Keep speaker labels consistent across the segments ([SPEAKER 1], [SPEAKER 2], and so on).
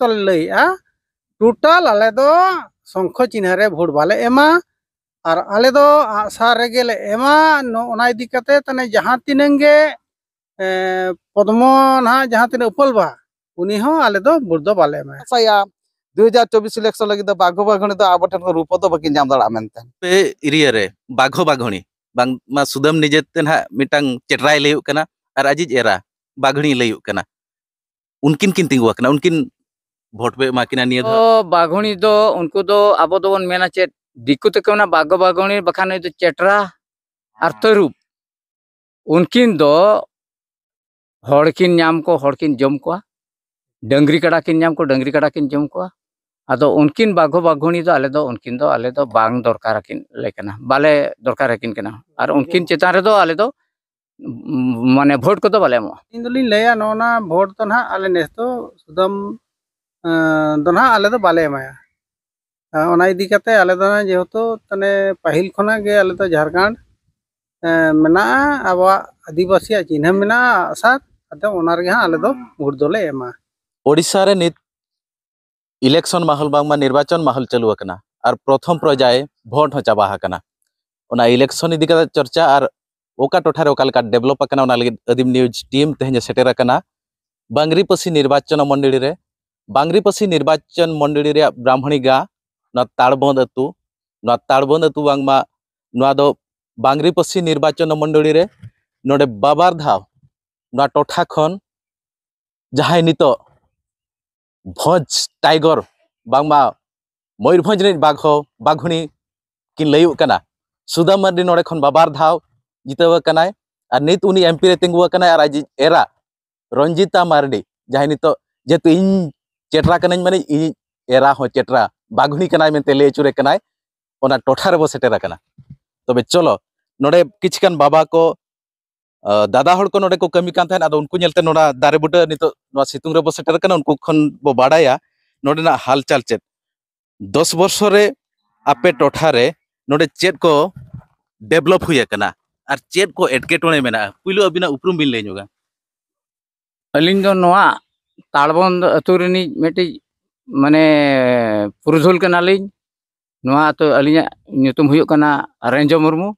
[SPEAKER 1] ᱛᱚᱞᱮ ᱞᱟᱹᱭᱮᱜᱼᱟ ᱴᱳᱴᱟᱞ ᱟᱞᱮ ᱫᱚ ᱥᱚᱝᱠᱷᱚ ᱪᱤᱱᱦᱟᱹ ᱨᱮ ᱵᱷᱳᱴ ᱵᱟᱞᱮ ᱮᱢᱟ ᱟᱨ ᱟᱞᱮ ᱫᱚ ᱟᱜᱼᱥᱟᱨ ᱨᱮᱜᱮ ᱞᱮ ᱮᱢᱟ ᱚᱱᱟ ᱤᱫᱤ ᱠᱟᱛᱮ ᱛᱟᱱᱮ ᱡᱟᱦᱟᱸ ᱛᱤᱱᱟᱹᱝ ᱜᱮ
[SPEAKER 2] ᱯᱚᱫᱢᱚ ᱱᱟᱦᱟᱜ ᱡᱟᱦᱟᱸ ᱛᱤᱱᱟᱹᱜ ᱩᱯᱟᱹᱞᱵᱟ ᱩᱱᱤ ᱦᱚᱸ ᱟᱞᱮ ᱫᱚ ᱵᱷᱳᱴ ᱫᱚ ᱵᱟᱞᱮ ᱮᱢᱟ ᱥᱟᱭᱟ 2024 इलेक्शन लगी तो बाघो बाघणी तो आब ठन रूप तो बकिन जाम दड़ा मेनते
[SPEAKER 3] पे एरिया रे बाघो बाघणी बांग मा सुदम निजे ते ना मिटंग चेटराय लेयु कना और अजीज एरा बाघणी लेयु कना उनकिन किन तिंगुआ कना उनकिन ᱵᱷᱳᱴ पे ᱮᱢᱟ ᱠᱤᱱᱟ तो
[SPEAKER 4] ᱫᱷᱟᱣ तो ᱫᱚ तो ᱫᱚ ᱟᱵᱚ ᱫᱚᱵᱚᱱ ᱢᱮᱱᱟ ᱪᱮᱫ ᱫᱤᱠᱩ ᱛᱮᱠᱚ ᱢᱮᱱᱟ ᱵᱟᱜᱚ ᱵᱟᱜᱷᱩᱱᱤ उनकिन दो को जम को डंगरी कड़ा किन नाम को डंगरी कड़ा किन जम को अदो उनकिन बाघो बाघुनी तो आले उनकिन दो बांग दरकार किन बाले दरकार और उनकिन माने भोट को तो बाले मो
[SPEAKER 1] इन दो लिन नोना भोट तो ना आले नेस तो सुदम अं, दोना आले तो बाले माया ओना अं, इदीकते आले तो ना जेहतो तने पहिल खना गे आले तो झारखंड अं, मेना अब आदिवासी चिन्ह मेना साथ अते ओना रे हां आले तो वोट दोले एमा
[SPEAKER 3] रे नित इलेक्शन माहौल बांगमा निर्वाचन माहौल चलुवा कना आर प्रथम प्रजाए वोट हो चाबा हकना ओना इलेक्शन इदीकते चर्चा आर ओका टोठा रे ओकालका डेवलप कना ओना लगे अदिम न्यूज टीम तहे सेटेरा कना बांगरीपसी निर्वाचन मंडळी रे ᱵᱟᱝᱨᱤᱯᱟᱹᱥᱤ ᱱᱤᱨᱵᱟᱪᱚᱱ ᱢᱚᱱᱰᱚᱞᱤ ᱨᱮᱭᱟᱜ ᱵᱨᱟᱦᱢᱚᱱᱤ ᱜᱟ ᱱᱚᱣᱟ ᱛᱟᱲᱵᱚᱸᱫ ᱟᱹᱛᱩ ᱱᱚᱣᱟ ᱛᱟᱲᱵᱚᱸᱫ ᱟᱹᱛᱩ ᱵᱟᱝᱢᱟ ᱱᱚᱣᱟ ᱫᱚ ᱵᱟᱝᱨᱤᱯᱟᱹᱥᱤ ᱱᱤᱨᱵᱟᱪᱚᱱ ᱢᱚᱱᱰᱚᱞᱤ ᱨᱮ ᱱᱚᱰᱮ ᱵᱟᱵᱟᱨ ᱫᱷᱟᱣ ᱱᱚᱣᱟ ᱴᱚᱴᱷᱟ ᱠᱷᱚᱱ ᱡᱟᱦᱟᱸᱭ ᱱᱤᱛᱚᱜ ᱵᱷᱚᱡᱽ ᱴᱟᱭᱜᱚᱨ ᱵᱟᱝᱢᱟ ᱢᱚᱭᱩᱨᱵᱷᱚᱸᱡᱽ ᱨᱮᱱ ᱵᱟᱜᱷᱚ ᱵᱟᱜᱷᱩᱱᱤ ᱠᱤᱱ ᱞᱟᱹᱭᱚᱜ ᱠᱟᱱᱟ ᱥᱩᱫᱟᱢ ᱢᱟᱨᱰᱤ ᱱᱚᱰᱮ ᱠᱷᱚᱱ ᱵᱟᱵᱟᱨ ᱫᱷᱟᱣ ᱡᱤᱛᱟᱹᱣ ᱟᱠᱟᱱᱟᱭ ᱟᱨ ᱱᱤᱛ ᱩᱱᱤ ᱮᱢᱯᱤ ᱨᱮ ᱛᱤᱸᱜᱩ ᱟᱠᱟᱱᱟᱭ ᱟᱨ ᱟᱡᱤᱡ ᱮᱨᱟ ᱨᱚᱧᱡᱤᱛᱟ ᱢᱟᱨᱰᱤ ᱡᱟᱦᱟᱸᱭ ᱱᱤᱛᱚᱜ ᱡᱮᱦᱮᱛᱩ ᱤᱧ ᱪᱮᱴᱨᱟ ᱠᱟᱹᱱᱟᱹᱧ ᱢᱟᱱᱮ ᱤᱧᱤᱡ ᱮᱨᱟ ᱦᱚᱸ ᱪᱮᱴᱨᱟ ᱵᱟᱜᱷᱩᱱᱤ ᱠᱟᱱᱟᱭ ᱢᱮᱱᱛᱮ ᱞᱟᱹᱭ ᱟᱹᱪᱩᱨᱮ ᱠᱟᱱᱟᱭ ᱚᱱᱟ ᱴᱚᱴᱷᱟ ᱨᱮᱵᱚ ᱥᱮᱴᱮᱨ ᱟᱠᱟᱱᱟ ᱛᱚᱵᱮ ᱪᱚᱞᱚ ᱱᱚᱰᱮ ᱠᱤᱪᱷᱩᱜᱟᱱ ᱵᱟᱵᱟ ᱠᱚ ᱫᱟᱫᱟ ᱦᱚᱲ ᱠᱚ ᱱᱚᱰᱮ ᱠᱚ ᱠᱟᱹᱢᱤ ᱠᱟᱱ ᱛᱟᱦᱮᱱ ᱟᱫᱚ ᱩᱱᱠᱩ ᱧᱮᱞᱛᱮ ᱱᱚᱰᱟ ᱫᱟᱨᱮ ᱵᱩᱴᱟᱹ ᱱᱤᱛᱚᱜ ᱱᱚᱣᱟ ᱥᱤᱛᱩᱝ ᱨᱮᱵᱚ ᱥᱮᱴᱮᱨ ᱟᱠᱟᱱᱟ ᱩᱱᱠᱩ ᱠᱷᱚᱱ ᱵᱚ ᱵᱟᱰᱟᱭᱟ ᱱᱚᱰᱮᱱᱟᱜ ᱦᱟᱞᱪᱟᱞ ᱪᱮᱫ ᱫᱚᱥ ᱵᱚᱨᱥᱚ ᱨᱮ ᱟᱯᱮ ᱴᱚᱴᱷᱟ ᱨᱮ ᱱᱚᱰᱮ ᱪᱮᱫ ᱠᱚ ᱰᱮᱵᱷᱞᱚᱯ ᱦᱩᱭ ᱟᱠᱟᱱᱟ ᱟᱨ ᱪᱮᱫ ᱠᱚ ᱮᱴᱠᱮᱴᱚᱬᱮ ᱢᱮᱱᱟᱜᱼᱟ ᱯᱩᱭᱞᱩ ᱟᱹᱵᱤᱱᱟᱜ
[SPEAKER 4] ᱩᱯᱨᱩᱢ ᱵᱤᱱ ᱞᱟᱹᱭ ᱧᱚᱜᱟ ᱟᱹᱞᱤᱧ ᱫᱚ ᱱᱚᱣᱟ तालबंद अतुरी माने पुरुधल तो अलीम होना रेंजो मुरमू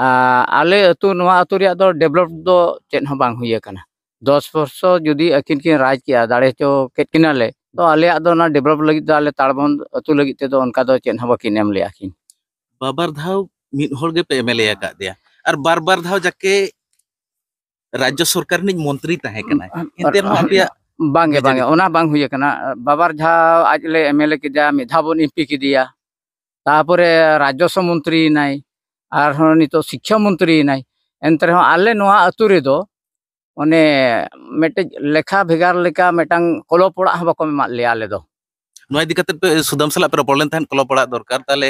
[SPEAKER 4] आले अतु दो तो डेवलप दो चेहरा बांग दस बर्ष जुदी अखिन की राज किया दाड़े चो कले तो अलना डेवलप लगे तो आले तालबंद अतु लगे तो उनका तो चेहरा बाकी एम ले अखिन
[SPEAKER 3] बाबर दौ मे बार बार दौ जाके राज्य सरकार मंत्री तहकना
[SPEAKER 4] ᱵᱟᱝᱜᱮ ᱵᱟᱝᱜᱮ ᱚᱱᱟ ᱵᱟᱝ ᱦᱩᱭ ᱟᱠᱟᱱᱟ ᱵᱟᱵᱟᱨ ᱡᱷᱟ ᱟᱡᱞᱮ ᱮᱢᱮᱞᱮ ᱠᱮᱫᱟ ᱢᱤᱫ ᱫᱷᱟᱣ ᱵᱚᱱ ᱮᱢᱯᱤ ᱠᱮᱫᱮᱭᱟ ᱛᱟᱯᱚᱨᱮ ᱨᱟᱡᱽᱡᱚᱥᱚ ᱢᱚᱱᱛᱨᱤᱭᱮᱱᱟᱭ ᱟᱨᱦᱚᱸ ᱱᱤᱛᱚᱜ ᱥᱤᱠᱠᱷᱟ ᱢᱚᱱᱛᱨᱤᱭᱮᱱᱟᱭ ᱮᱱᱛᱮ ᱨᱮᱦᱚᱸ ᱟᱞᱮ ᱱᱚᱣᱟ ᱟᱹᱛᱩ ᱨᱮᱫᱚ ᱚᱱᱮ ᱢᱤᱫᱴᱮᱡ ᱞᱮᱠᱷᱟ ᱵᱷᱮᱜᱟᱨ ᱞᱮᱠᱟ ᱢᱤᱫᱴᱟᱝ ᱠᱚᱞᱚᱯ ᱚᱲᱟᱜ ᱦᱚᱸ ᱵᱟᱠᱚ ᱮᱢᱟᱜ ᱞᱮᱭᱟ ᱟᱞᱮ ᱫᱚ
[SPEAKER 3] ᱱᱚᱣᱟ ᱤᱫᱤ ᱠᱟᱛᱮ ᱯᱮ ᱥᱩᱫᱟᱢ ᱥᱟᱞᱟᱜ ᱯᱮ ᱨᱚᱯᱚᱲ ᱞᱮᱱ ᱛᱟᱦᱮᱱ ᱠᱚᱞᱚᱯ ᱚᱲᱟᱜ ᱫᱚᱨᱠᱟᱨ ᱛᱟᱦᱞᱮ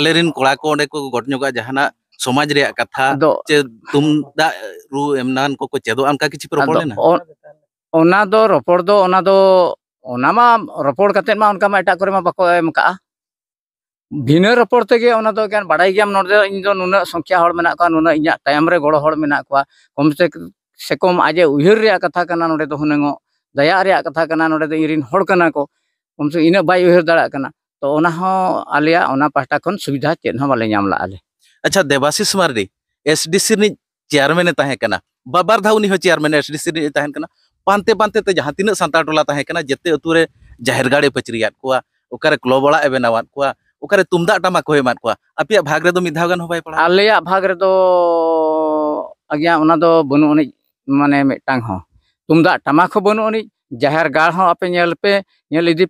[SPEAKER 3] ᱟᱞᱮᱨᱮᱱ ᱠᱚᱲᱟ ᱠᱚ ᱚᱸᱰᱮ ᱠᱚ ᱜᱚᱴ ᱧᱚᱜᱼᱟ ᱡᱟᱦᱟᱱᱟᱜ ᱥᱚᱢᱟᱡᱽ ᱨᱮᱭᱟᱜ ᱠᱟᱛᱷᱟ ᱪᱮ ᱛᱩᱢᱫᱟᱜ ᱨᱩ ᱮᱢᱱᱟᱱ ᱠᱚᱠᱚ ᱪᱮᱫᱚᱜᱼᱟ ᱚᱱᱠᱟ ᱠᱤᱪᱷᱩ ᱯᱮ ᱨᱚᱯᱚᱲ ᱞᱮᱱᱟ
[SPEAKER 4] बिना रपड़ते बाड़ा गया नुना संख्या नुना इन टाइम गड़ो हम कम से कम आज उहर कथा करना नोड़े तो हूनेंग दया कथा करना नोड़े तो इन हड़कना को कम से इना बै उहर दाड़ा तो आलिया पाटा खन सुविधा चेद हम बाले नाम लगे
[SPEAKER 3] अच्छा Debashish Mardi S D C chairman बाबार दौ उन चेयरमैन एस डी सी पानते पानते जहाँ तीन सानार टोला जिते अतु जाहिरगाड़े पचरियाद को क्लब अड़ा बनावाद कोकर तुमदा टामा को आप भाग रो मिद बै पड़ा
[SPEAKER 4] अल भाग रो आगे बनू अनी माने मिट्टा हाँ तुमदा टामा को बनू अनी जाहिरगाड़ आप पे नीपे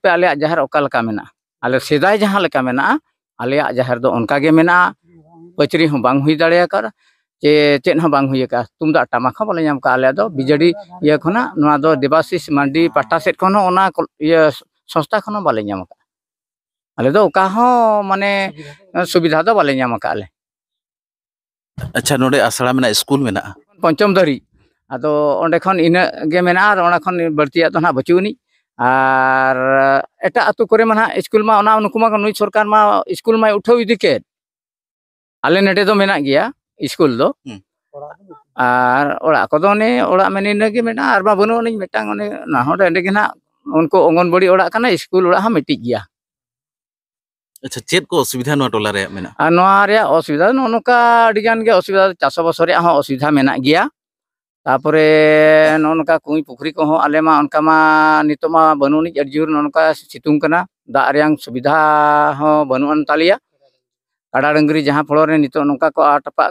[SPEAKER 4] अलग जाहिर ओका अल सदा जहाँ मेना अलग जाहिर दो पचरी हूँ बांग दाकर चे चेद हाँ तुम दा टमाखा बोले अलजेडी ये खाना देवाशीष मांडी पाटा सेद संस्था खन बाले अलह माने सुविधा तो बाले
[SPEAKER 3] अच्छा नसड़ा मे स्कूल मे
[SPEAKER 4] पंचम दरी अद इनगे बड़ती तो ना बचूनी आर एट अतु को ना स्कूल मा नुकमा नई सरकार मा स्कूल मा उठा इदी के अल तो मेना गया iskul do. Hmm. Ar orak kodo ni orak menin lagi mena arba bunu ni metang ni nah hoda ini na, unko ongon bodi orak kana iskul orak ham metik ya.
[SPEAKER 3] Acha cek ko osuvidha no tola re mena.
[SPEAKER 4] Anu area osuvidha no nuka digan ge osuvidha caso basori aha osuvidha mena gya. Tapore nonka kungi pukri ko ho alema onka ma nitoma bunu ni jadjur nonka situng kana da ariang osuvidha ho bunu an talia. काड़ा डांगरी जहाँ फल नौका को आटपा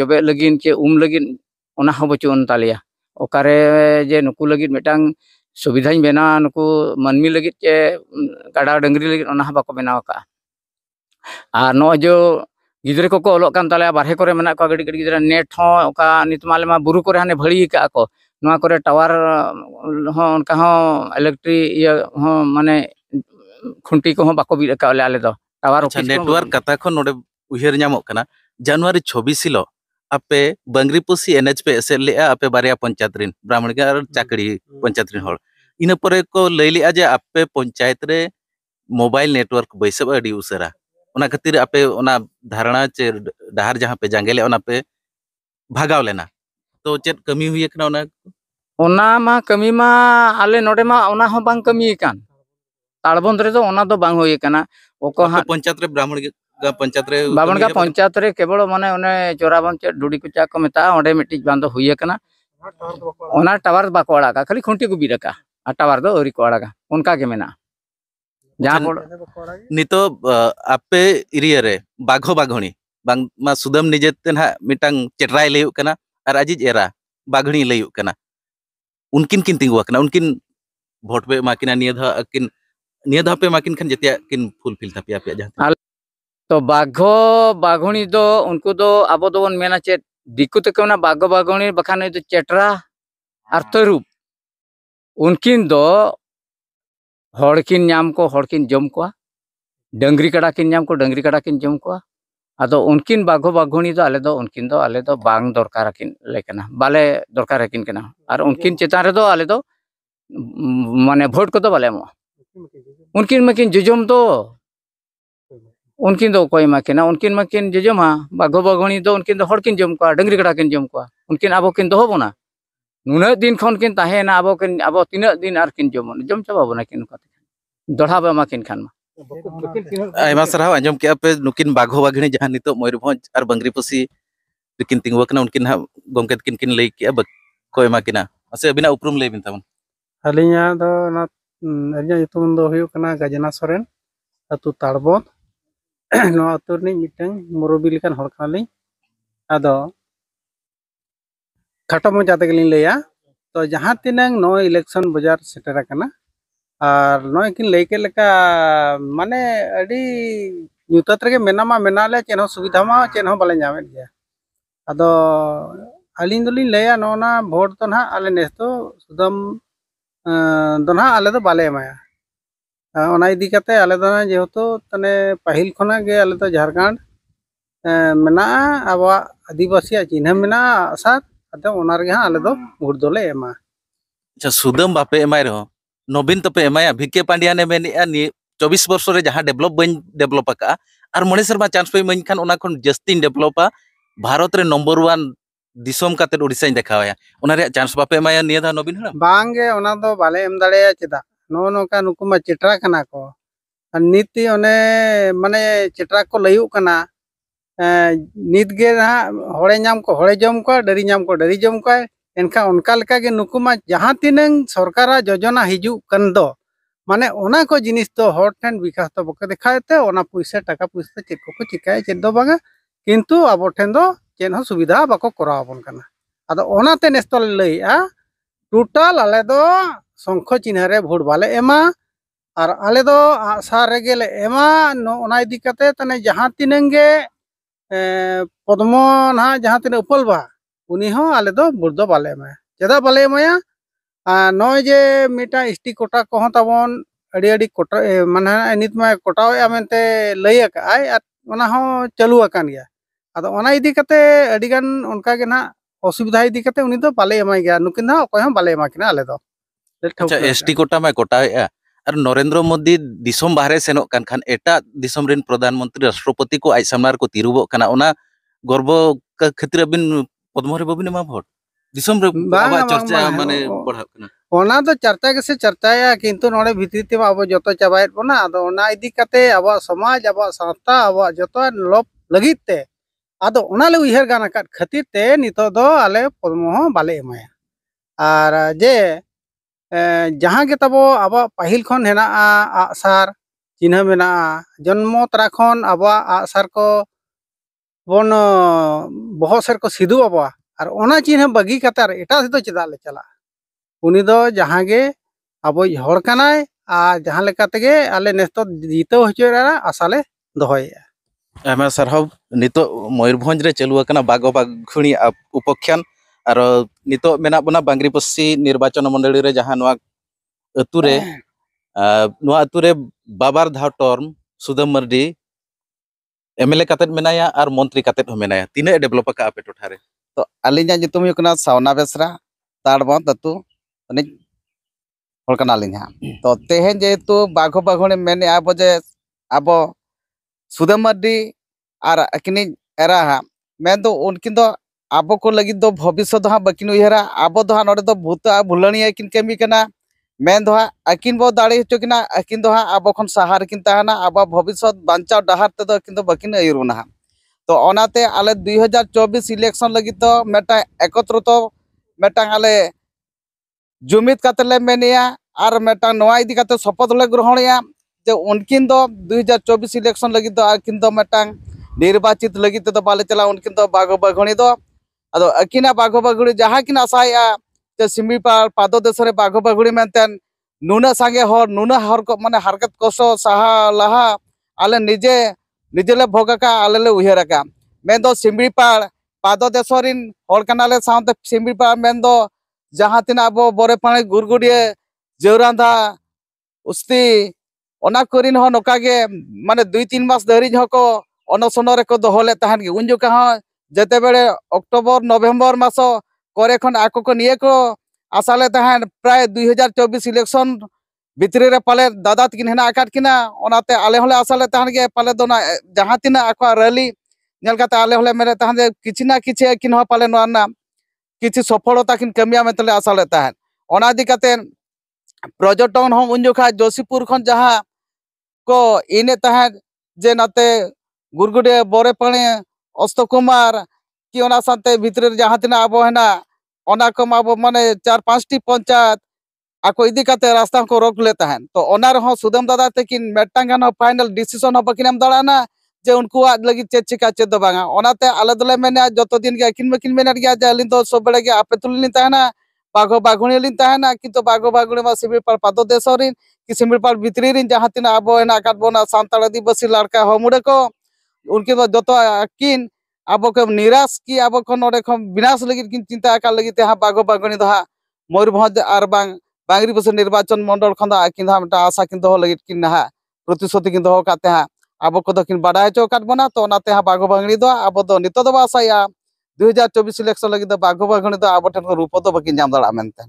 [SPEAKER 4] जबे लगे चे उम लगना बचून तलिया जे नुकू लगे मिट्टा सुविधा बनावा नुक मानमी लगे चे काड़ा डांगरी लगे बाको बनावका नो गिद्रे को अलग बारहे को मे गिर नेट हाँ बुरु को हाँ भाड़ी का नवा टावर उनका मानने खुंटी को बाको बीत का ᱟᱣᱟᱨ ᱚᱯᱷᱤᱥ ᱱᱮᱴᱣᱟᱨᱠ
[SPEAKER 3] ᱠᱟᱛᱷᱟ ᱠᱷᱚᱱ ᱱᱚᱰᱮ ᱩᱭᱦᱟᱹᱨ ᱧᱟᱢᱚᱜ ᱠᱟᱱᱟ ᱡᱟᱱᱩᱣᱟᱨᱤ 26 ᱦᱤᱞᱚᱜ ᱟᱯᱮ ᱵᱟᱝᱨᱤᱯᱩᱥᱤ ᱮᱱᱮᱡ ᱯᱮ ᱮᱥᱮᱫ ᱞᱮᱜᱼᱟ ᱟᱯᱮ ᱵᱟᱨᱭᱟ ᱯᱚᱧᱪᱟᱭᱮᱛ ᱨᱮᱱ ᱵᱨᱟह्ᱢᱚᱬᱜᱟ ᱟᱨ ᱪᱟᱠᱲᱤ ᱯᱚᱧᱪᱟᱭᱮᱛ ᱨᱮᱱ ᱦᱚᱲ ᱤᱱᱟᱹ ᱯᱚᱨᱮ ᱠᱚ ᱞᱟᱹᱭ ᱞᱮᱜᱼᱟ ᱡᱮ ᱟᱯᱮ ᱯᱚᱧᱪᱟᱭᱮᱛ ᱨᱮ ᱢᱳᱵᱟᱭᱤᱞ ᱱᱮᱴᱣᱟᱨᱠ ᱵᱟᱹᱭᱥᱟᱹᱜᱼᱟ ᱟᱹᱰᱤ ᱩᱥᱟᱹᱨᱟ ᱚᱱᱟ ᱠᱷᱟᱹᱛᱤᱨ ᱟᱯᱮ ᱚᱱᱟ ᱫᱷᱟᱨণᱟ ᱪᱮ ᱰᱟᱦᱟᱨ ᱡᱟᱦᱟं पे जांगे ले पे भागाव लेना तो चेत कमी हुई है ना
[SPEAKER 4] उना मा कमी मा आले नोडे मा उना हो बांग कमी कान तालबंद रे तो ओना तो बांग होय केना ओको हां
[SPEAKER 3] पंचायत रे ब्राह्मण पंचायत रे ब्राह्मण बामणका
[SPEAKER 4] पंचायत रे केवल माने ओने चोराबन चे डुडी कुचा को मेता ओडे मिटिज बांध होय केना ओना टावर बाकोड़ा का खाली खुंटी को रखा आ टावर दो ओरी कोड़ा का उनका के मेना जहां पड़ नितो आपे एरिया रे
[SPEAKER 3] बाघो बाघणी बांग मा सुदम निजे तेना मिटांग चेटराय लेयु केना और अजीज एरा बाघणी लेयु केना उनकिन किन तिंगुआ केना उनकिन भोट पे माकिना नियदा किन निया माकिन खान जतिया किन फुलफिल तापे आपे जहां
[SPEAKER 4] तो बाघो बाघणी दो उनको दो अब दो बन मेना चे दिकु तक ना बाघो बाघणी बखान दो चेटरा और तरूप उनकिन दो हड़किन को हड़किन जम को डंगरी कड़ा किन नाम को डंगरी कड़ा किन जम को अदो उनकिन बाघो बाघणी दो आले दो उनकिन दो आले दो बांग दरकार किन लेकना बाले माने भोट को दो बाले मो उनकिन मकिन जोजोम तो उनकिन तो कोई माकिना उनकिन मकिन जोजोमा बाघो बाघणी तो उनकिन तो हड़किन जोम को डंगरी गड़ा किन जोम को उनकिन आबो किन दोहो बोना नुना दिन खन किन ताहे ना आबो किन आबो तीना दिन आर किन जोम जम चबा बोना किन को दढ़ा बा माकिन खान मा आयमा सराव अंजम के पे नुकिन
[SPEAKER 3] बाघो बाघणी जहां नितो मयूरभंज आर Bangriposi kin tingwa kana unkin ha gomke किन kin lay अब कोई koy makina ase abina uprum lay bin taman
[SPEAKER 1] halinya do na ᱟᱹᱞᱤᱧᱟᱜ ᱧᱩᱛᱩᱢ ᱫᱚ ᱦᱩᱭᱩᱜ ᱠᱟᱱᱟ ᱜᱟᱡᱱᱟ ᱥᱚᱨᱮᱱ ᱟᱹᱛᱩ ᱛᱟᱲᱵᱚᱫ ᱱᱚᱣᱟ ᱟᱹᱛᱩ ᱨᱤᱱᱤᱡ ᱢᱤᱫᱴᱟᱝ ᱢᱩᱨᱩᱵᱤ ᱞᱮᱠᱟᱱ ᱦᱚᱲ ᱠᱟᱱᱟᱞᱤᱧ ᱟᱫᱚ ᱠᱷᱟᱴᱚ ᱢᱚᱪᱟ ᱛᱮᱜᱮᱞᱤᱧ ᱞᱟᱹᱭᱟ ᱛᱚ ᱡᱟᱦᱟᱸ ᱛᱤᱱᱟᱹᱝ ᱱᱚᱜᱼᱚᱭ ᱤᱞᱮᱠᱥᱚᱱ ᱵᱟᱡᱟᱨ ᱥᱮᱴᱮᱨ ᱟᱠᱟᱱᱟ ᱟᱨ ᱱᱚᱜᱼᱚᱭ ᱠᱤᱱ ᱞᱟᱹᱭ ᱠᱮᱫ ᱞᱮᱠᱟ ᱢᱟᱱᱮ ᱟᱹᱰᱤ ᱧᱩᱛᱟᱹᱛ ᱨᱮᱜᱮ ᱢᱮᱱᱟᱢᱟ ᱢᱮᱱᱟᱜ ᱞᱮ ᱪᱮᱫ ᱦᱚᱸ ᱥᱩᱵᱤᱫᱷᱟ ᱢᱟ ᱪᱮᱫ ᱦᱚᱸ ᱵᱟᱞᱮ ᱧᱟᱢᱮᱫ ᱜᱮᱭᱟ ᱟᱫᱚ ᱟᱹᱞᱤᱧ ᱫᱚᱞᱤᱧ ᱞᱟᱹᱭᱟ ᱱᱚᱜᱼᱚ ᱱᱟ ᱵᱷᱳᱴ ᱫᱚ ᱱᱟᱦᱟᱜ ᱟᱞᱮ ᱱᱮᱥ ᱫᱚ ᱥᱩᱫᱟᱹᱢ अं, तो आले दो तो बाले माया अं, ना इदीकते आले दो तो ना जेहतु तने पहिल खोना गे आले दो झारखंड अं, मेना अब आदिवासी चिन्ह मेना सर अत ओनारगे हां आले दो भोट दोले एमा
[SPEAKER 3] अच्छा सुदम बापे एमाय रहो नवीन तपे एमाया भिके पांड्या ने मेन या 24 वर्ष रे जहां डेवलप बन डेवलप का आर मणेश शर्मा चांस पे मन खान ओना खन जस्टिन डेवलपा भारत रे नंबर 1 दिसम काते ओडिसा देखाया ओना चांस बापे एमाया नवीन
[SPEAKER 1] बांगे दो बाले एम दाड़ेया चेदा नो नो का नुकु मा को नीति ओने माने चिटरा को लयु कना नीत नाम को हड़े जम को डरी नाम को डरी जम को एनका उनका लका के नुकु मा योजना हिजु दो माने ओना को जिनिस तो हर ठन विकास तो बके देखायते पैसा टाका पैसा चेक को चिकाय चेद दो बांगा किंतु अब ठेन दो चेन सुविधा बाकोबन अद नेता लैया टोटाल अल शख चिन्ह भोट बाले एमा और अलद आगेल एमा ना इदीकते ते जहाँ तीनगे पद्म ना जहाँ तीन उपलब्ध उन्हीं अलद भोट बामे चेदा बाले एमया नये मिटा स्टी कोटा को हाँ कोटा मान नित कटाव लैक चालू अकान गया ᱟᱫᱚ ᱚᱱᱟ ᱤᱫᱤᱠᱟᱛᱮ ᱟᱹᱰᱤᱜᱟᱱ ᱩᱱᱠᱟᱜᱮᱱᱟ ᱚᱥᱩᱵᱤᱫᱷᱟ ᱤᱫᱤᱠᱟᱛᱮ ᱩᱱᱤᱫᱚ ᱯᱟᱞᱮᱭᱟᱢᱟᱭ ᱜᱮᱭᱟ ᱱᱩᱠᱤᱱᱟ ᱚᱠᱚᱭ ᱦᱚᱸ ᱵᱟᱞᱮᱭᱟᱢᱟ ᱠᱤᱱᱟ ᱟᱞᱮᱫᱚ
[SPEAKER 3] ᱟᱪᱷᱟ ᱮᱥᱴᱤ ᱠᱚᱴᱟ ᱢᱟ ᱠᱚᱴᱟᱭᱟ ᱟᱨ ᱱᱚᱨᱮᱱᱫᱨᱚ ᱢᱚᱫᱤ ᱫᱤᱥᱚᱢ ᱵᱟᱦᱨᱮ ᱥᱮᱱᱚᱠᱟᱱ ᱠᱷᱟᱱ ᱮᱴᱟᱜ ᱫᱤᱥᱚᱢᱨᱤᱱ ᱯᱨᱚᱫᱟᱱᱢંત્રી ᱨᱟᱥᱴᱨᱚᱯᱚᱛᱤ ᱠᱚ ᱟᱡ ᱥᱟᱢᱱᱟᱨ ᱠᱚ ᱛᱤᱨᱩᱵᱚ ᱠᱟᱱᱟ ᱚᱱᱟ ᱜᱚᱨᱵᱚ ᱠᱟᱜ ᱠᱷᱟᱛ
[SPEAKER 1] अदाल उहर गान खातिर नित पदम बामा और जे जहाँ के तब अब पहल खन हे आगसार चिन्ह जन्म तरा खन अब आगसार को बन बहुत सर को सिदू अब और चिन्ह बगी कतार एटा से चला चला उनी दो जहाँ के अब हड़कान जहाँ लेकिन आले नेस्त जित हचुरा आशा
[SPEAKER 3] दहये अहमद सारहब नित मयूरभ चलूकना बागो बाघुणी उपख्यान और नित मना बना बांग्रीपसी निर्वाचन मंडली बाबार धाव term Sudam Mardi M L A मंत्री कते हमें तना डेवलप आपे टोटारे तो
[SPEAKER 2] अलीना सावना बेसरा ताड़बंद तो तेहन जेहतु बाघो बाघुणी मेन आबो जे आबो सुदेम मार्डी और अकिन एराहा तो उनकिन अब तो को लगी दो तो भविष्य तो हाँ बकिन उहरा अब तो हाँ नोड़े तो भूत भूलणी अकिन कमी करना मैं तो हाँ अकिन बो दाड़ी चुकी ना अकिन तो हाँ अब खन सहार किन तहना अब भविष्य बांचा डहार तो अकिन तो बकिन अयरू ना तो अनाते आले 2024 इलेक्शन लगी तो मेटा एकत्र तो मेटा आले जुमित कतले मैंने या आर मेटा नवाई दिकते ᱡᱮ उनकिन ᱫᱚ 2024 इलेक्शन लगी दो आकिन दो मटांग निर्वाचित लगी तो बाले चला उनकिन दो बागो बागणी दो अदो अकिना बागो बागुड़ी जहां किन आशाया जे सिमिपार पादो देशरे बागो बागुड़ी मेंतन नुना सांगे हर नुना हर को माने हरकत कोसो सहा लहा आले निजे निजेले भोगाका आलेले उहेराका मेन दो सिमिपार पादो देशरिन हर कनाले साउंते मेन दो जहां तिना अब बोरे पानी गुरगुड़िए जेवरांधा उस्ती ᱚᱱᱟ ᱠᱚᱨᱤᱱ ᱦᱚᱸ ᱱᱚᱝᱠᱟ ᱜᱮ ᱢᱟᱱᱮ ᱫᱩᱭ ᱛᱤᱱ ᱢᱟᱥ ᱫᱷᱟᱹᱨᱤᱡ ᱦᱚᱸᱠᱚ ᱚᱱᱚᱥᱚᱱᱚ ᱨᱮᱠᱚ ᱫᱚᱦᱚ ᱞᱮᱫ ᱛᱟᱦᱮᱱ ᱜᱮ ᱩᱱ ᱡᱚᱠᱷᱟ ᱦᱚᱸ ᱡᱮᱛᱮ ᱵᱮᱲᱮ ᱚᱠᱴᱳᱵᱚᱨ ᱱᱚᱵᱷᱮᱢᱵᱚᱨ ᱢᱟᱥᱚ ᱠᱚᱨᱮ ᱠᱷᱚᱱ ᱟᱠᱚ ᱠᱚ ᱱᱤᱭᱟᱹ ᱠᱚ ᱟᱥᱟ ᱞᱮ ᱛᱟᱦᱮᱱ ᱯᱨᱟᱭ ᱫᱩᱭ ᱦᱟᱡᱟᱨ ᱪᱚᱵᱵᱤᱥ ᱤᱞᱮᱠᱥᱚᱱ ᱵᱷᱤᱛᱨᱤ ᱨᱮ ᱯᱟᱞᱮ ᱫᱟᱫᱟ ᱛᱟᱹᱠᱤᱱ ᱦᱮᱱᱟᱜ ᱟᱠᱟᱫ ᱠᱤᱱᱟ ᱚᱱᱟᱛᱮ ᱟᱞᱮ ᱦᱚᱸᱞᱮ ᱟᱥᱟ ᱞᱮ ᱛᱟᱦᱮᱱ ᱜᱮ ᱯᱟᱞᱮ ᱫᱚ ᱚᱱᱟ ᱡᱟᱦᱟᱸ ᱛᱤᱱᱟᱹᱜ ᱟᱠᱚᱣᱟᱜ ᱨᱮᱞᱤ ᱧᱮᱞ ᱠᱟᱛᱮ ᱟᱞᱮ ᱦᱚᱸᱞᱮ ᱢᱮᱱᱮᱫ ᱛᱟᱦᱮᱱ ᱡᱮ ᱠᱤᱪᱷᱤ ᱱᱟ ᱠᱤᱪᱷᱤ ᱟᱹᱠᱤᱱ ᱦᱚᱸ ᱯᱟᱞᱮ ᱱᱚᱣᱟ ᱨᱮᱱᱟᱜ किसी सफलता किन कमिया में तले आशा लेता है अनादिकते पर्यटन हम उन जोखा जोशीपुर जहाँ को इने तहे जे नाते गुरगुडे बोरे पानी अस्तो कुमार कि ओना साते भितरे जहां तिना आबो हैना ओना को माबो माने चार पांच टी पंचायत आको इदी काते रास्ता को रोक लेता हैं तो ओनार हो सुदम दादा ते कि मेटांगन फाइनल डिसीजन हो पकिनम दड़ाना जे उनको आज लगी चेक चेक आचे दबांगा ओनाते आलदले मैंने जतो दिन के किन किन मिनट गया जालिन तो सब बड़े के आपे तुलिन ताना ᱵᱟᱜᱚ ᱵᱟᱜᱩᱲᱤ ᱞᱤᱧ ᱛᱟᱦᱮᱱᱟ ᱠᱤᱱᱛᱩ ᱵᱟᱜᱚ ᱵᱟᱜᱩᱲᱤ ᱢᱟ ᱥᱤᱢᱲᱤᱯᱟᱲ ᱯᱟᱫᱚ ᱫᱮᱥᱚ ᱨᱤᱱ ᱠᱤ ᱥᱤᱢᱲᱤᱯᱟᱲ ᱵᱷᱤᱛᱨᱤ ᱨᱤᱱ ᱡᱟᱦᱟᱸ ᱛᱤᱱᱟᱹᱜ ᱟᱵᱚ ᱦᱮᱱᱟᱜ ᱟᱠᱟᱫ ᱵᱚᱱᱟ ᱥᱟᱱᱛᱟᱲ ᱟᱹᱫᱤᱵᱟᱹᱥᱤ ᱞᱟᱲᱠᱟ ᱦᱚᱢᱩᱲᱟᱹ ᱠᱚ उनके जो अकिन अब निराश की अब विनाश लगे चिंता लगे हाँ बागो बागनी मयूरभंज और बांगरी बस निर्वाचन मंडल खन अकिन आशा किन दो लगे किन ना प्रतिश्रुति किन दोते हाँ अब को बाड़ा हचोद बना तो बागो बागनी अब नित आशाया ᱫᱩᱦᱟᱡᱟᱨ ᱤᱞᱮᱠᱥᱚᱱ ᱞᱟᱹᱜᱤᱫ ᱵᱟᱜᱚ ᱵᱟᱜᱚᱱᱤ ᱫᱚ ᱟᱵᱚ ᱴᱷᱮᱱ ᱨᱩᱯᱚ
[SPEAKER 3] ᱫᱚ ᱵᱟᱹᱠᱤᱱ ᱧᱟᱢ ᱫᱟᱲᱮᱭᱟᱜᱼᱟ ᱢᱮᱱᱛᱮ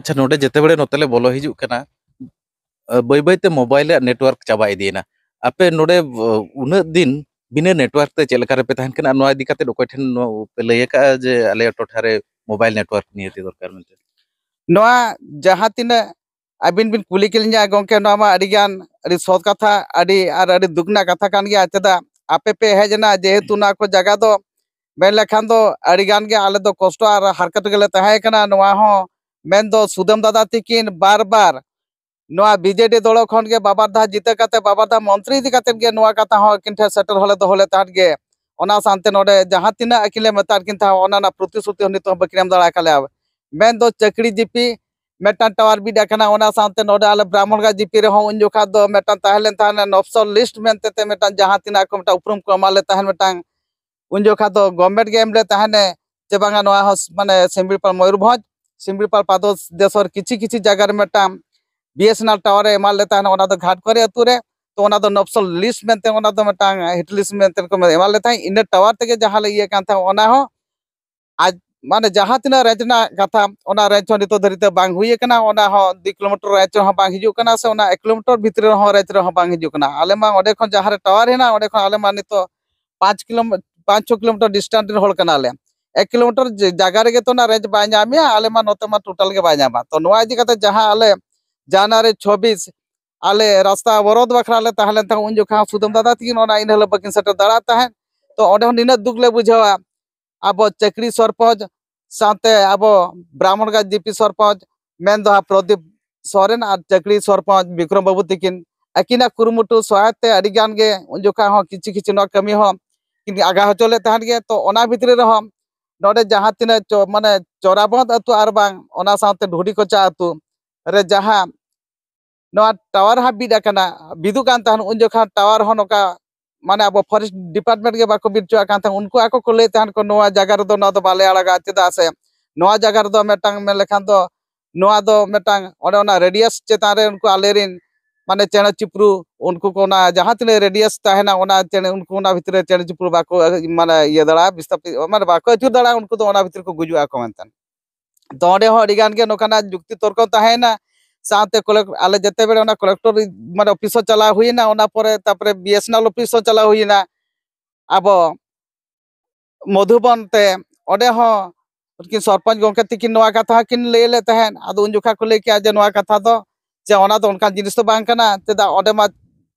[SPEAKER 3] ᱟᱪᱪᱷᱟ ᱱᱚᱰᱮ ᱡᱮᱛᱮ ᱵᱮᱲᱮ ᱱᱚᱛᱮᱞᱮ ᱵᱚᱞᱚ ᱦᱤᱡᱩᱜ ᱠᱟᱱᱟ ᱵᱟᱹᱭ ᱵᱟᱹᱭᱛᱮ ᱢᱳᱵᱟᱭᱤᱞ ᱨᱮᱭᱟᱜ ᱱᱮᱴᱣᱟᱨᱠ ᱪᱟᱵᱟ ᱤᱫᱤᱭᱮᱱᱟ ᱟᱯᱮ ᱱᱚᱰᱮ ᱩᱱᱟᱹᱜ ᱫᱤᱱ ᱵᱤᱱᱟᱹ ᱱᱮᱴᱣᱟᱨᱠ ᱛᱮ ᱪᱮᱫ ᱞᱮᱠᱟ ᱨᱮᱯᱮ ᱛᱟᱦᱮᱱ ᱠᱟᱱᱟ ᱱᱚᱣᱟ ᱤᱫᱤ ᱠᱟᱛᱮ ᱚᱠᱚᱭ ᱴᱷᱮᱱ ᱯᱮ ᱞᱟᱹᱭ ᱟᱠᱟᱜᱼᱟ ᱡᱮ ᱟᱞᱮᱭᱟᱜ ᱴᱚᱴᱷᱟ ᱨᱮ ᱢᱳᱵᱟᱭᱤᱞ ᱱᱮᱴᱣᱟᱨᱠ ᱱᱤᱦᱟᱹᱛᱤ ᱫᱚᱨᱠᱟর ᱢᱮᱱᱛᱮ ᱱᱚᱣᱟ ᱡᱟᱦᱟᱸ ᱛᱤᱱᱟᱹᱜ ᱟᱹᱵᱤᱱ ᱵᱤᱱ ᱠᱩᱞᱤ
[SPEAKER 2] ᱠᱮᱞᱤᱧᱟ ᱜᱚᱝᱠᱮ ᱱᱚᱣᱟ ᱢᱟ ᱟᱹᱰᱤ ᱜᱟᱱ ᱟᱹᱰᱤ ᱥᱚᱛ ᱠᱟᱛᱷᱟ ᱟᱹᱰᱤ ᱟᱨ ᱟᱹᱰᱤ ᱫᱩᱠ ᱨᱮᱱᱟᱜ ᱠᱟᱛᱷᱟ ᱠᱟᱱ ᱜᱮᱭᱟ ᱪᱮᱫᱟᱜ ᱟᱯᱮ ᱯᱮ ᱦᱮᱡ ᱮᱱᱟ ᱡᱮᱦᱮᱛᱩ ᱱᱚᱣᱟ ᱠᱚ ᱡᱟᱭᱜᱟ ᱫᱚ मन लेखान आलो तो कष्ट और हरकत गले सुदेम दादा तक बार बार ना बीजेडी दल खन बाबारधा जीते करते बाबारधा मंत्री कथा अकिन ठे सेटर हल दौले सानते ना जहाँ तना अकिन मतदा प्रतिश्रुति नित बम दाड़े चाकड़ी जीपी मेटा टावर बीड सानते ना आल ब्राह्मणगा जीपी रहा उन जोखा नफ्सल लिस्ट मेटा जहाँ तना उपरूम को एमाले मेटा उन ᱡᱚᱠᱷᱟ ᱫᱚ ᱜᱚᱵᱷᱢᱮᱱᱴ ᱜᱮ ᱮᱢ ᱞᱮ ᱛᱟᱦᱮᱱᱮ ᱡᱮ ᱵᱟᱝᱟ ᱱᱚᱣᱟ ᱦᱚᱸ ᱢᱟᱱᱮ ᱥᱤᱢᱲᱤᱯᱟᱞ ᱢᱚᱭᱩᱨᱵᱷᱚᱸᱡᱽ ᱥᱤᱢᱲᱤᱯᱟᱞ ᱯᱟᱫᱚ ᱫᱮᱥᱚᱨ ᱠᱤᱪᱷᱤ ᱠᱤᱪᱷᱤ ᱡᱟᱭᱜᱟ बीएसएनएल टावर एमाल लेता है तो घाटकोरे अतुरे तो नक्सल तो लिस्ट मेनते तो हिट लिस्ट मेनते एमाल लेता इन टावर तक जहाँ ले आज माने जहाँ तीन रेंज कथा रेंज नित तो धरते बांग दु किलोमीटर रेंज बांग हिजुकना से एक किलोमीटर भितर रेंज बांग हिजुकना आलेमा ओडे खन जहाँ टावर है ओडे खन आलेमा नित पाँच किलोमीटर पाँच छः किलोमीटर डिस्टेंस हे एक किलोमीटर जगह रे तो रेज बामे आलेम नतेमा टोटल बामा तो ना जहाँ आले जाना छब्बीस आले रास्ता अवरोध बखरा तो उन जो सुदम दादा तीन इन हिलो बाकी सेटे दाड़ा तो नीना दुख ले बुझेवा अब चेकड़ी सरपंच साथे अब ब्राह्मणगा जीपी सरपंच मेन दो तो प्रदीप सोरेन और चेकड़ी सरपंच विक्रम बाबू तीन अकिना कुरमुटू सहायते उन जो हाँ किसी कमी हाँ ᱟᱜᱟ ᱦᱚᱪᱚ ᱞᱮᱫ ᱛᱟᱦᱮᱱ ᱜᱮ ᱛᱚ ᱚᱱᱟ ᱵᱷᱤᱛᱨᱤ ᱨᱮᱦᱚᱸ ᱱᱚᱰᱮ ᱡᱟᱦᱟᱸ ᱛᱤᱱᱟᱹᱜ ᱢᱟᱱᱮ ᱪᱚᱨᱟᱵᱚᱸᱫ ᱟᱹᱛᱩ ᱟᱨ ᱵᱟᱝ ᱚᱱᱟ ᱥᱟᱶᱛᱮ ᱰᱷᱩᱰᱤᱠᱚᱪᱟ ᱟᱹᱛᱩ ᱨᱮ ᱡᱟᱦᱟᱸ ᱱᱚᱣᱟ ᱴᱟᱣᱟᱨ ᱦᱟᱸ ᱵᱤᱫ ᱟᱠᱟᱱᱟ ᱵᱤᱫᱩ ᱠᱟᱱ ᱛᱟᱦᱮᱱ ᱩᱱ ᱡᱚᱠᱷᱚᱱ ᱴᱟᱣᱟर ᱦᱚᱸ ᱱᱚᱝᱠᱟ ᱢᱟᱱᱮ ᱟᱵᱚ ᱯᱷᱚᱨᱮᱥᱴ ᱰᱤᱯᱟᱨᱴᱢᱮᱱᱴ ᱜᱮ ᱵᱟᱠᱚ ᱵᱤᱫ ᱦᱚᱪᱚᱣᱟᱜ ᱠᱟᱱ ᱛᱟᱦᱮᱱ ᱩᱱᱠᱩ ᱟᱠᱚ ᱠᱚ ᱞᱟᱹᱭ ᱛᱟᱦᱮᱱ ᱠᱚ ᱱᱚᱣᱟ ᱡᱟᱭᱜᱟ ᱨᱮᱫᱚ ᱱᱚᱣᱟ ᱫᱚ ᱵᱟᱞᱮ ᱟᱲᱟᱜᱟ ᱪᱮᱫᱟᱜ ᱥᱮ ᱱᱚᱣᱟ ᱡᱟᱭᱜᱟ ᱨᱮᱫᱚ ᱢᱤᱫᱴᱟᱝ ᱢᱮᱱ ᱞᱮᱠᱷᱟᱱ ᱫᱚ ᱱᱚᱣᱟ ᱫᱚ ᱢᱤᱫᱴᱟᱝ ᱚᱱᱮ ᱚᱱᱟ ᱨᱮᱰᱤᱭᱟᱥ ᱪᱮᱛᱟᱱ ᱨᱮ ᱩᱱᱠᱩ ᱟᱞᱮᱨᱮᱱ ᱢᱟᱱᱮ ᱪᱮᱬᱮ ᱪᱤᱯᱨᱩ उनको को ना जहाँ तीन रेडियस चेड़े उनको ना भीतर चेने बाको माने ये दड़ा विस्थापित माने बाको अचूर दड़ा उनको तो भितर को गुजुआ को मेंतन तो ओडे हो जुक्ति तर्क तहना साथे कलेक्ट आल जिते बेड़े कलेक्टर माने अफिस चला हुईना B S N L office चला हुईना अब मधुबन ते उनकी सरपंच गोमके तिकिन नोआ कथा किन ले लेते अद उन जोखा को लेके आज नोआ कथा तो ᱡᱮ ᱚᱱᱟ ᱫᱚ ᱚᱱᱠᱟᱱ ᱡᱤᱱᱤᱥ ᱫᱚ ᱵᱟᱝ ᱠᱟᱱᱟ ᱪᱮᱫᱟᱜ ᱚᱸᱰᱮ ᱢᱟ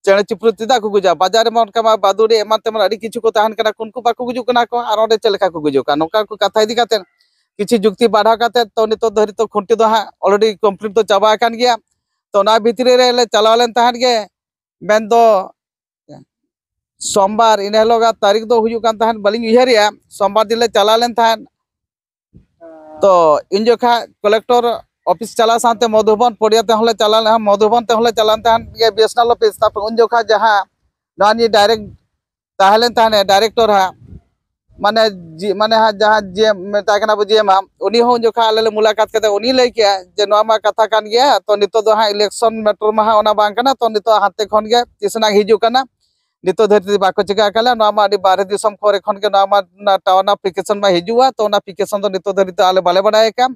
[SPEAKER 2] ᱪᱮᱬᱮ ᱪᱤᱯᱨᱩ ᱪᱮᱫᱟᱜ ᱠᱚ ᱜᱩᱡᱟ ᱵᱟᱡᱟᱨ ᱨᱮᱢᱟ ᱚᱱᱠᱟ ᱢᱟ ᱵᱟᱫᱩᱲᱮ ᱮᱢᱟᱱ ᱛᱮᱢᱟᱱ ᱟᱹᱰᱤ ᱠᱤᱪᱷᱩ ᱠᱚ ᱛᱟᱦᱮᱱ ᱠᱟᱱᱟ ᱩᱱᱠᱩ ᱵᱟᱠᱚ ᱜᱩᱡᱩᱜ ᱠᱟᱱᱟ ᱠᱚ ᱟᱨ ᱚᱸᱰᱮ ᱪᱮᱫ ᱞᱮᱠᱟ ᱠᱚ ᱜᱩᱡᱩᱜ ᱠᱟᱱᱟ ᱱᱚᱝᱠᱟ ᱠᱚ ᱠᱟᱛᱷᱟ ᱤᱫᱤ ᱠᱟᱛᱮ किसी जुक्ति बढ़ा करते तो नित धरी तो खुंटी दो हाँ अलरेडी कमप्लीट तो चाबा कान गया तो ना भितरी रे चलाव लेन तहन गे मेन दो सोमवार इन हिलोग तारीख दो हुई कान तहन बलिंग उहरिया सोमवार दिन ले चलाव लेन तहन तो इन जोखा कलेक्टर ऑफिस चला साथे मधुबन पड़िया ते हले चला ना हाँ, मधुबन ते हले चलान ते हन बीएसएनएल ऑफिस ता उन जोखा जहां नान डायरेक्ट ताहले ताने डायरेक्टर हा माने जी माने हा जहां जे मेटा केना बुझे मा उनी हो जोखा आले मुलाकात करते उनी ले के जे नोमा कथा कान गया तो नितो दो तो हा इलेक्शन मैटर मा हाँ, ओना बांकना तो नितो हाते खन गे तिसना हिजु कना नितो धरती बाको चका कला नोमा डी बारे दिसम खोर खन के नोमा टावन एप्लीकेशन मा हिजुवा तो एप्लीकेशन तो नितो धरती तो आले बाले बडाए का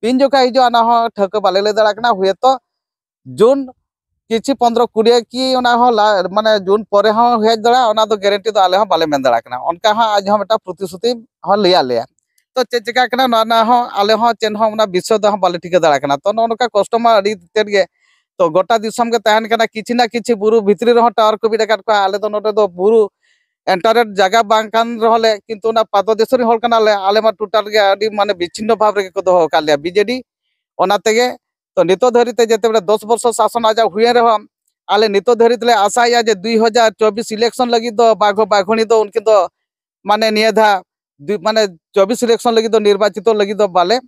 [SPEAKER 2] ᱛᱤᱱ ᱡᱚᱠᱷᱟ ᱦᱤᱡᱩᱜᱼᱟ ᱚᱱᱟ ᱦᱚᱸ ᱴᱷᱟᱹᱣᱠᱟᱹ ᱵᱟᱞᱮ ᱞᱟᱹᱭ ᱫᱟᱲᱮᱭᱟᱜ ᱠᱟᱱᱟ ᱦᱚᱭᱛᱚ ᱡᱩᱱ ᱠᱤᱪᱷᱩ ᱯᱚᱱᱫᱨᱚ ᱠᱩᱲᱤ ᱠᱤ ᱚᱱᱟ ᱦᱚᱸ ᱢᱟᱱᱮ ᱡᱩᱱ ᱯᱚᱨᱮ ᱦᱚᱸ ᱦᱮᱡ ᱫᱟᱲᱮᱭᱟᱜᱼᱟ ᱚᱱᱟ ᱫᱚ ᱜᱮᱨᱮᱱᱴᱤ ᱫᱚ ᱟᱞᱮ ᱦᱚᱸ ᱵᱟᱞᱮ ᱢᱮᱱ ᱫᱟᱲᱮᱭᱟᱜ ᱠᱟᱱᱟ ᱚᱱᱠᱟ ᱦᱚᱸ ᱟᱡ ᱦᱚᱸ ᱢᱤᱫᱴᱟᱝ ᱯᱨᱚᱛᱤᱥᱨᱩᱛᱤ ᱦᱚᱸ ᱞᱟᱹᱭᱟᱫ ᱞᱮᱭᱟ तो चे चिका ना आले चेन ना विषय दो बाले ठिका दाड़ा तो नौका कष्ट में तो गोटा दिसम के तहन किसी ना किसी बुरु भितरी रहा टावर को भी डाका आले तो नोटे तो बुरु एंटारेट जगह बाखाने पादेशी आलेम टोटल मानते विच्छिन्न भाव दोहे बीजेडीते तो नित धरीते जो दस बर्ष शासन आज हुए रहा आले नित धरी आशा जे दुई हजार चौबीस इलेक्शन लगी तो बाघ बाघणी तो उनकी तो मान निधा मानने चौबीस इलेक्शन लगी तो निर्वाचित तो लगी तो बाले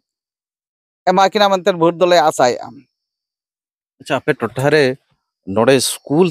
[SPEAKER 3] एमाकिना मनते भोट दल आशा
[SPEAKER 2] अच्छा
[SPEAKER 3] आप स्कूल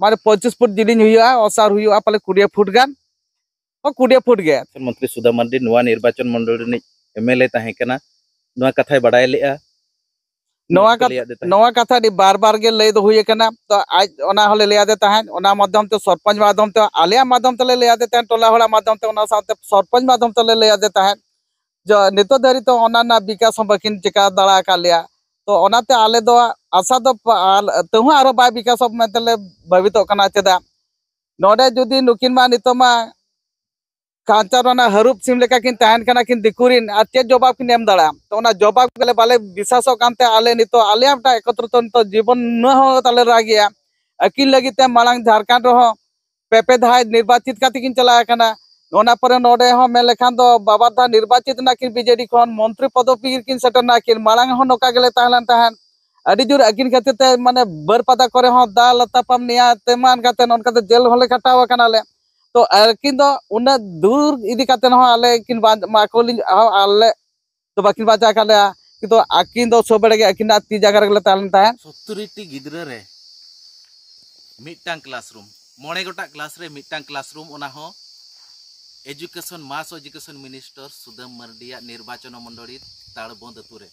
[SPEAKER 2] मारे पचिस फुट
[SPEAKER 3] जिली असार पाले कोड़े फुट गान हाँ, कोड़े फुट गए मंत्री सुदा मार्डी ना निर्वाचन मंडल एमएलए तहकना कथा बड़ा ले
[SPEAKER 2] कथा बार बार गे लै तो, तो आज ओना हले लिया दे ओना माध्यम से तो सरपंच माध्यम ते तो आलिया माध्यम ते लिया टोला होला माध्यम ते सरपंच माध्यम ते लिया जो नितो धरी तो ओना ना विकास बकिन चिका दाड़ा लिया तो अनाते आले दो आशा दो तेहू आरो बाय विकासब मेंतले भवित करना चदा नोडे जुदी नुकिन मा नितमा कांचारोना हरूप सिम लेका किन तहन कना किन दिकुरिन आ चे जवाब किन एम दड़ा तो ना जवाब गले बाले विश्वासो कांते आले तो आले आपटा एकत्रतो तो जीवन न हो तले रागिया अकिल लगी लगिते मालांग झारखंड रहो पेपे धाय निर्वाचित कातिकिन चलाया कना बाबा निर्वाचित कि बीजेडी मंत्री पदवी सेटर नाकिन मांग नौका गलेन जोर अगिन खाते मानने बरपादा को दा लतापाम जेल हल खाटाव तो अकिन उन्ना दूर इदीते हाँ अलेकिन आले तो बाकी बाजा कि तो अकिन सब बड़े अकिन ती जगह सत्तर
[SPEAKER 3] गिद्रे मिट्ट क्लासरूम मे गोटा class classroom education mass education minister Sudam ᱢᱟᱨᱰᱤᱭᱟᱜ ᱱᱤᱨᱵᱟᱪᱚᱱ ᱢᱚᱱᱰᱚᱞᱤ ᱛᱟᱲᱵᱚᱸᱫ ᱟᱛᱩᱨᱮ